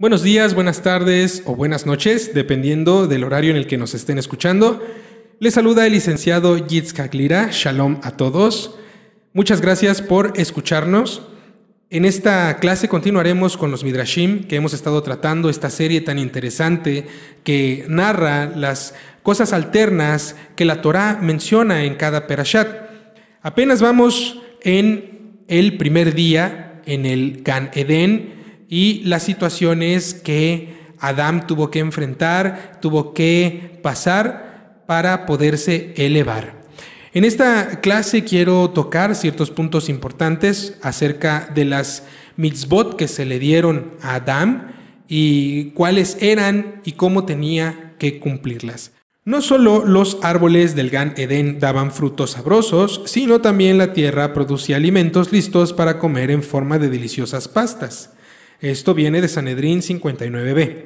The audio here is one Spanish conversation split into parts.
Buenos días, buenas tardes o buenas noches, dependiendo del horario en el que nos estén escuchando. Les saluda el licenciado Yitzhak Lira. Shalom a todos. Muchas gracias por escucharnos. En esta clase continuaremos con los Midrashim que hemos estado tratando, esta serie tan interesante que narra las cosas alternas que la Torá menciona en cada Perashat. Apenas vamos en el primer día en el Gan Eden, y las situaciones que Adán tuvo que enfrentar, tuvo que pasar para poderse elevar. En esta clase quiero tocar ciertos puntos importantes acerca de las mitzvot que se le dieron a Adán y cuáles eran y cómo tenía que cumplirlas. No solo los árboles del Gan Edén daban frutos sabrosos, sino también la tierra producía alimentos listos para comer en forma de deliciosas pastas. Esto viene de Sanedrín 59b.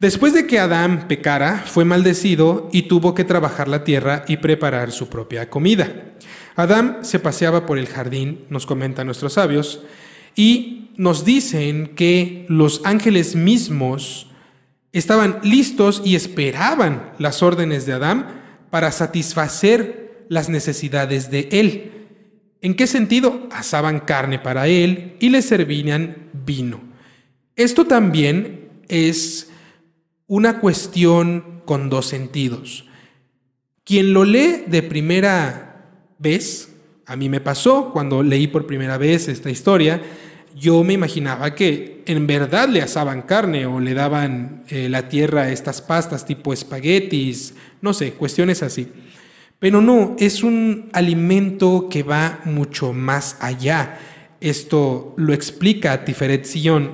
Después de que Adán pecara, fue maldecido y tuvo que trabajar la tierra y preparar su propia comida. Adán se paseaba por el jardín, nos comentan nuestros sabios, y nos dicen que los ángeles mismos estaban listos y esperaban las órdenes de Adán para satisfacer las necesidades de él. ¿En qué sentido? Asaban carne para él y le servían Vino. Esto también es una cuestión con dos sentidos. Quien lo lee de primera vez, a mí me pasó cuando leí por primera vez esta historia, yo me imaginaba que en verdad le asaban carne o le daban eh, la tierra estas pastas tipo espaguetis, no sé, cuestiones así. Pero no, es un alimento que va mucho más allá. Esto lo explica Tiferet Sion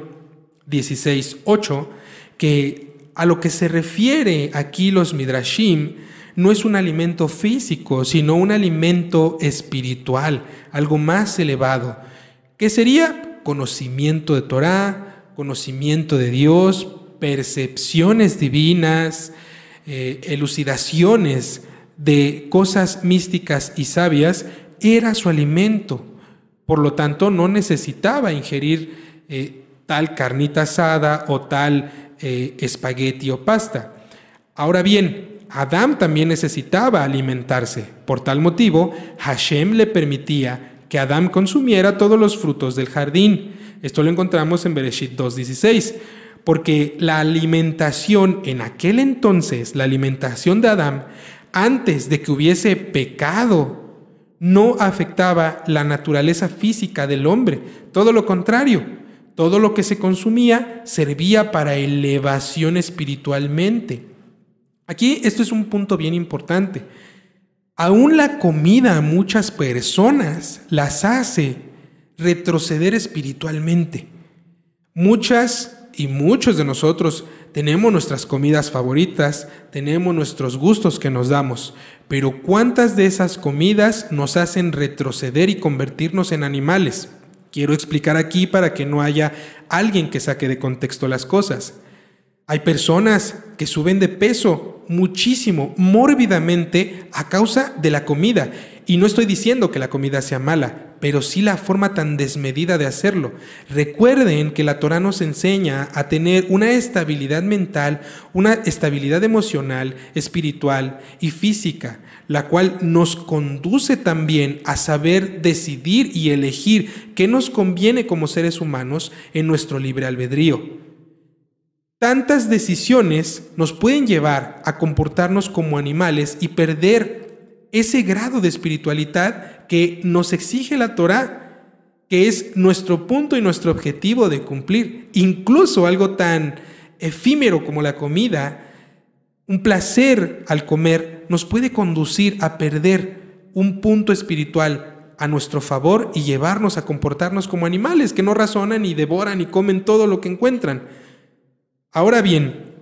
16.8, que a lo que se refiere aquí los Midrashim no es un alimento físico, sino un alimento espiritual, algo más elevado, que sería conocimiento de Torah, conocimiento de Dios, percepciones divinas, eh, elucidaciones de cosas místicas y sabias, era su alimento por lo tanto no necesitaba ingerir eh, tal carnita asada o tal eh, espagueti o pasta. Ahora bien, Adán también necesitaba alimentarse. Por tal motivo, Hashem le permitía que Adán consumiera todos los frutos del jardín. Esto lo encontramos en Bereshit 2.16, porque la alimentación en aquel entonces, la alimentación de Adán, antes de que hubiese pecado no afectaba la naturaleza física del hombre, todo lo contrario, todo lo que se consumía servía para elevación espiritualmente. Aquí esto es un punto bien importante. Aún la comida a muchas personas las hace retroceder espiritualmente. Muchas y muchos de nosotros tenemos nuestras comidas favoritas, tenemos nuestros gustos que nos damos, pero ¿cuántas de esas comidas nos hacen retroceder y convertirnos en animales? Quiero explicar aquí para que no haya alguien que saque de contexto las cosas. Hay personas que suben de peso muchísimo, mórbidamente, a causa de la comida. Y no estoy diciendo que la comida sea mala, pero sí la forma tan desmedida de hacerlo. Recuerden que la Torah nos enseña a tener una estabilidad mental, una estabilidad emocional, espiritual y física, la cual nos conduce también a saber decidir y elegir qué nos conviene como seres humanos en nuestro libre albedrío. Tantas decisiones nos pueden llevar a comportarnos como animales y perder ese grado de espiritualidad que nos exige la Torah, que es nuestro punto y nuestro objetivo de cumplir. Incluso algo tan efímero como la comida, un placer al comer, nos puede conducir a perder un punto espiritual a nuestro favor y llevarnos a comportarnos como animales que no razonan y devoran y comen todo lo que encuentran. Ahora bien,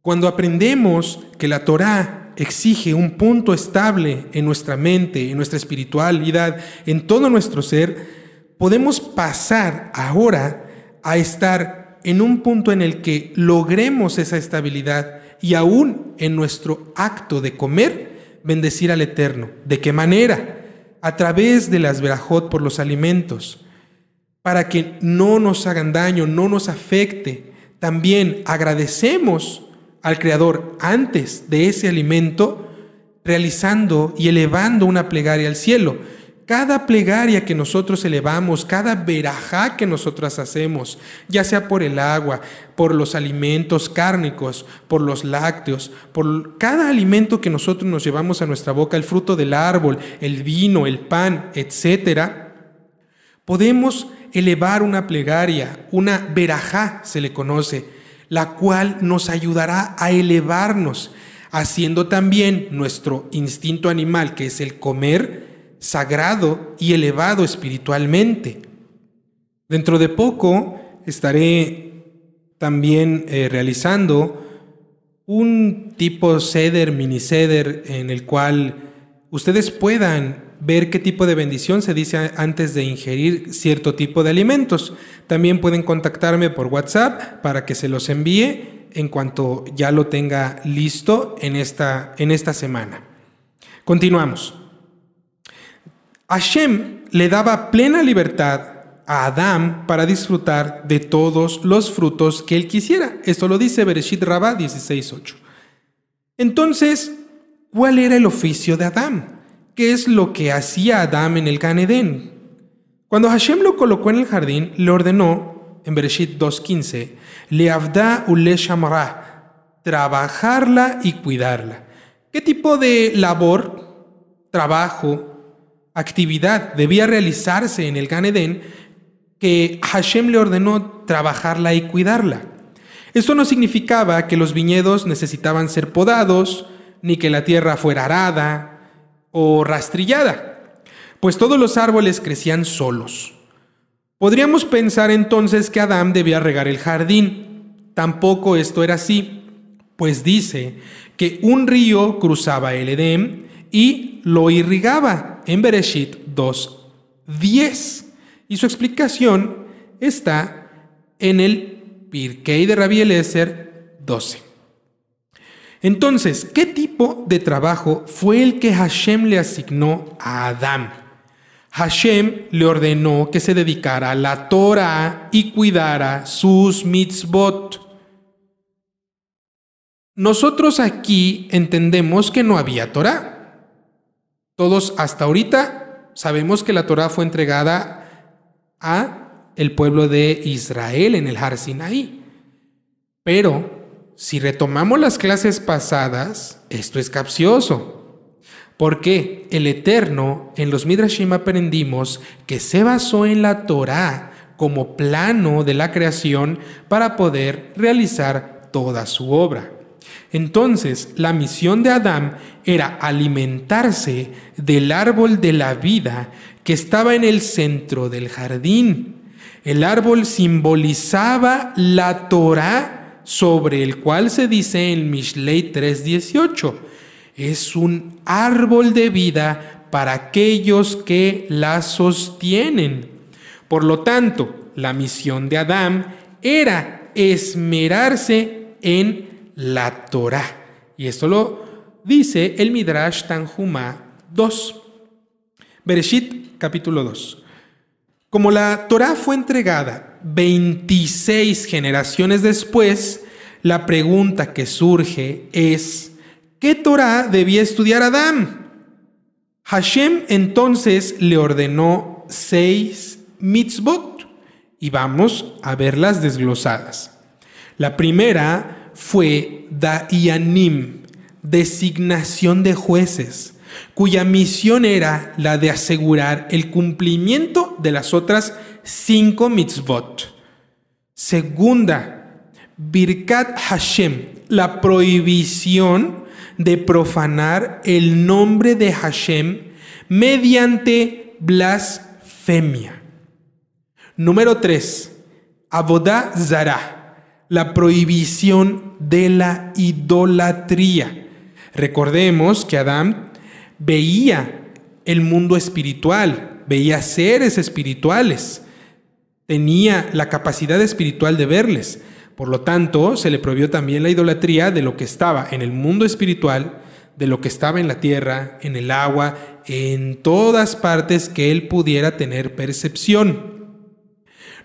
cuando aprendemos que la Torá exige un punto estable en nuestra mente, en nuestra espiritualidad, en todo nuestro ser, podemos pasar ahora a estar en un punto en el que logremos esa estabilidad y aún en nuestro acto de comer, bendecir al Eterno. ¿De qué manera? A través de las verajot por los alimentos, para que no nos hagan daño, no nos afecte. También agradecemos al Creador antes de ese alimento, realizando y elevando una plegaria al cielo. Cada plegaria que nosotros elevamos, cada verajá que nosotras hacemos, ya sea por el agua, por los alimentos cárnicos, por los lácteos, por cada alimento que nosotros nos llevamos a nuestra boca, el fruto del árbol, el vino, el pan, etcétera, podemos elevar una plegaria, una verajá se le conoce, la cual nos ayudará a elevarnos, haciendo también nuestro instinto animal, que es el comer, sagrado y elevado espiritualmente. Dentro de poco estaré también eh, realizando un tipo ceder, mini ceder, en el cual ustedes puedan ver qué tipo de bendición se dice antes de ingerir cierto tipo de alimentos. También pueden contactarme por WhatsApp para que se los envíe en cuanto ya lo tenga listo en esta, en esta semana. Continuamos. Hashem le daba plena libertad a Adán para disfrutar de todos los frutos que él quisiera. Esto lo dice Bereshit Rabá 16.8. Entonces, ¿cuál era el oficio de Adán? ¿Qué es lo que hacía Adán en el Canedén? Cuando Hashem lo colocó en el jardín, le ordenó, en Bereshit 2.15, Leavda le shamra, trabajarla y cuidarla. ¿Qué tipo de labor, trabajo, actividad debía realizarse en el Gan Eden que Hashem le ordenó trabajarla y cuidarla? Esto no significaba que los viñedos necesitaban ser podados, ni que la tierra fuera arada o rastrillada pues todos los árboles crecían solos. Podríamos pensar entonces que Adán debía regar el jardín. Tampoco esto era así, pues dice que un río cruzaba el Edén y lo irrigaba en Bereshit 2.10. Y su explicación está en el Pirkei de Rabbi Eliezer 12. Entonces, ¿qué tipo de trabajo fue el que Hashem le asignó a Adán? Hashem le ordenó que se dedicara a la Torah y cuidara sus mitzvot. Nosotros aquí entendemos que no había Torah. Todos hasta ahorita sabemos que la Torah fue entregada a el pueblo de Israel en el Har Sinaí. Pero si retomamos las clases pasadas, esto es capcioso. Porque el Eterno, en los Midrashim aprendimos que se basó en la Torá como plano de la creación para poder realizar toda su obra. Entonces, la misión de Adán era alimentarse del árbol de la vida que estaba en el centro del jardín. El árbol simbolizaba la Torah sobre el cual se dice en Mishlei 3:18 es un árbol de vida para aquellos que la sostienen. Por lo tanto, la misión de Adán era esmerarse en la Torá. Y esto lo dice el Midrash tanjuma 2. Bereshit capítulo 2. Como la Torá fue entregada 26 generaciones después, la pregunta que surge es ¿Qué Torah debía estudiar Adán? Hashem entonces le ordenó seis mitzvot y vamos a verlas desglosadas. La primera fue Dayanim, designación de jueces, cuya misión era la de asegurar el cumplimiento de las otras cinco mitzvot. Segunda, Birkat Hashem, la prohibición de profanar el nombre de Hashem mediante blasfemia. Número 3. Abodá Zara, la prohibición de la idolatría. Recordemos que Adán veía el mundo espiritual, veía seres espirituales, tenía la capacidad espiritual de verles, por lo tanto, se le prohibió también la idolatría de lo que estaba en el mundo espiritual, de lo que estaba en la tierra, en el agua, en todas partes que él pudiera tener percepción.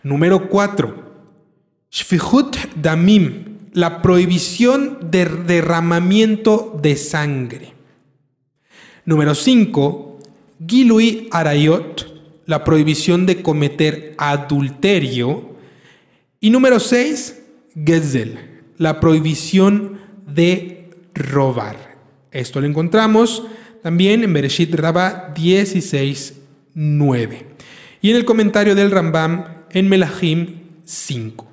Número 4. Shfihut Damim, la prohibición de derramamiento de sangre. Número 5. Gilui Arayot, la prohibición de cometer adulterio. Y número 6. Gezel, la prohibición de robar. Esto lo encontramos también en Bereshit Rabba 16.9 Y en el comentario del Rambam en Melahim 5.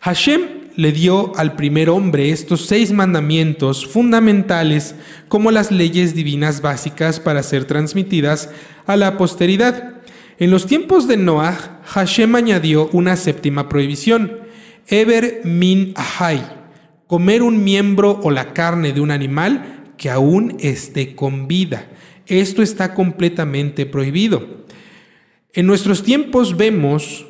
Hashem le dio al primer hombre estos seis mandamientos fundamentales como las leyes divinas básicas para ser transmitidas a la posteridad. En los tiempos de Noah, Hashem añadió una séptima prohibición, Ever min ahai, comer un miembro o la carne de un animal que aún esté con vida. Esto está completamente prohibido. En nuestros tiempos vemos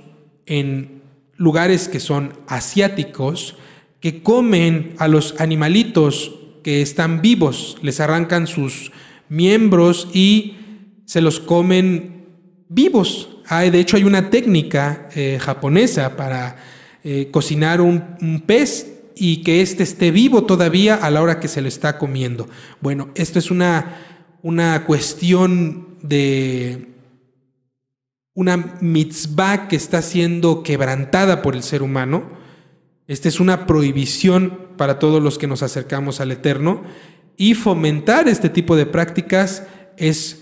en lugares que son asiáticos que comen a los animalitos que están vivos, les arrancan sus miembros y se los comen vivos. de hecho, hay una técnica eh, japonesa para eh, cocinar un, pez y que éste esté vivo todavía a la hora que se lo está comiendo. Bueno, esto es una, una cuestión de una mitzvah que está siendo quebrantada por el ser humano. Esta es una prohibición para todos los que nos acercamos al Eterno y fomentar este tipo de prácticas es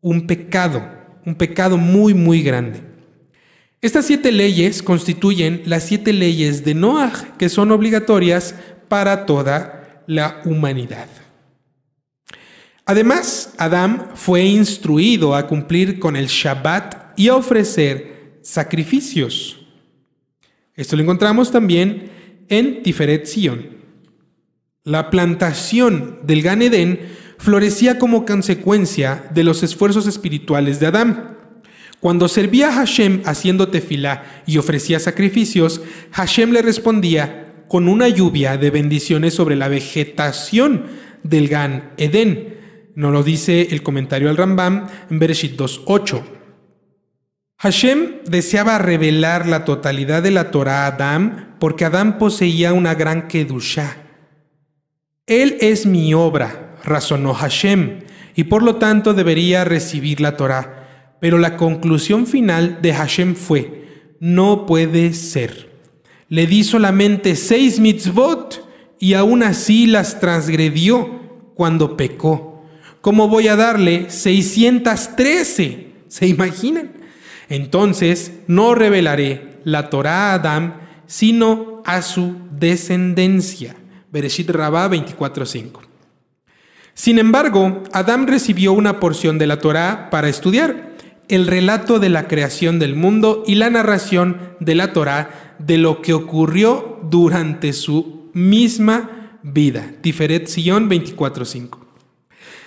un pecado, un pecado muy, muy grande. Estas siete leyes constituyen las siete leyes de Noah que son obligatorias para toda la humanidad. Además, Adán fue instruido a cumplir con el Shabbat y a ofrecer sacrificios. Esto lo encontramos también en Tiferet Sion. La plantación del ganedén florecía como consecuencia de los esfuerzos espirituales de Adán. Cuando servía a Hashem haciendo tefilá y ofrecía sacrificios, Hashem le respondía con una lluvia de bendiciones sobre la vegetación del Gan Edén. No lo dice el comentario al Rambam en Bereshit 2.8. Hashem deseaba revelar la totalidad de la Torah a Adán porque Adán poseía una gran kedushá. Él es mi obra, razonó Hashem, y por lo tanto debería recibir la Torah pero la conclusión final de Hashem fue, no puede ser. Le di solamente seis mitzvot y aún así las transgredió cuando pecó. ¿Cómo voy a darle 613? ¿Se imaginan? Entonces no revelaré la Torá a Adam, sino a su descendencia. Bereshit Rabbah 24:5. Sin embargo, Adam recibió una porción de la Torá para estudiar el relato de la creación del mundo y la narración de la Torá de lo que ocurrió durante su misma vida. Tiferet Sion 24:5.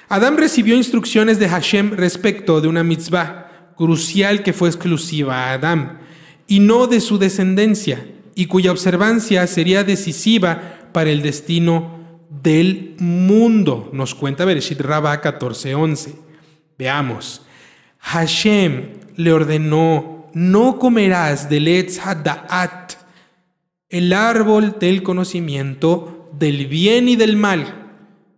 Adán recibió instrucciones de Hashem respecto de una mitzvah crucial que fue exclusiva a Adán y no de su descendencia y cuya observancia sería decisiva para el destino del mundo, nos cuenta Bereshit Rabba 14:11. Veamos. Hashem le ordenó, no comerás del Etz el árbol del conocimiento del bien y del mal,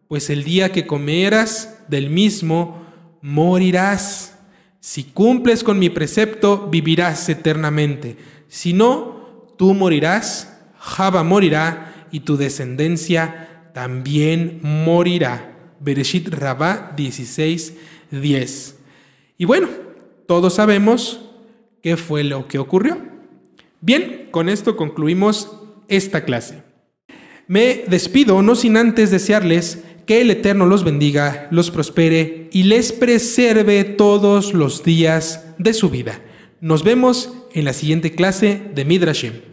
pues el día que comeras del mismo, morirás. Si cumples con mi precepto, vivirás eternamente. Si no, tú morirás, Java morirá y tu descendencia también morirá. Bereshit Rabá 16, y bueno, todos sabemos qué fue lo que ocurrió. Bien, con esto concluimos esta clase. Me despido, no sin antes desearles que el Eterno los bendiga, los prospere y les preserve todos los días de su vida. Nos vemos en la siguiente clase de Midrashim.